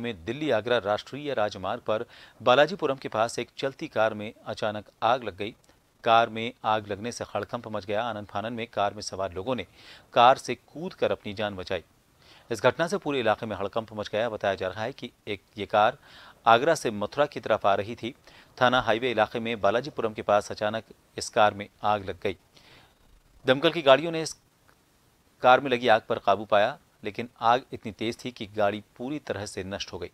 महाराष्ट्र में दिल्ली आगरा राष्ट्रीय राजमार्ग पर बालाजीपुरम के पास एक चलती कार में अचानक आग लग गई कार में आग लगने से हड़कंप मच गया आनंद फानन में कार में सवार लोगों ने कार से कूद कर अपनी जान बचाई इस घटना से पूरे इलाके में हड़कंप मच गया बताया जा रहा है कि एक ये कार आगरा से मथुरा की तरफ आ रही थी थाना हाईवे इलाके में बालाजीपुरम के पास अचानक इस कार में आग लग गई दमकल की गाड़ियों ने इस कार में लगी आग पर काबू पाया लेकिन आग इतनी तेज थी कि गाड़ी पूरी तरह से नष्ट हो गई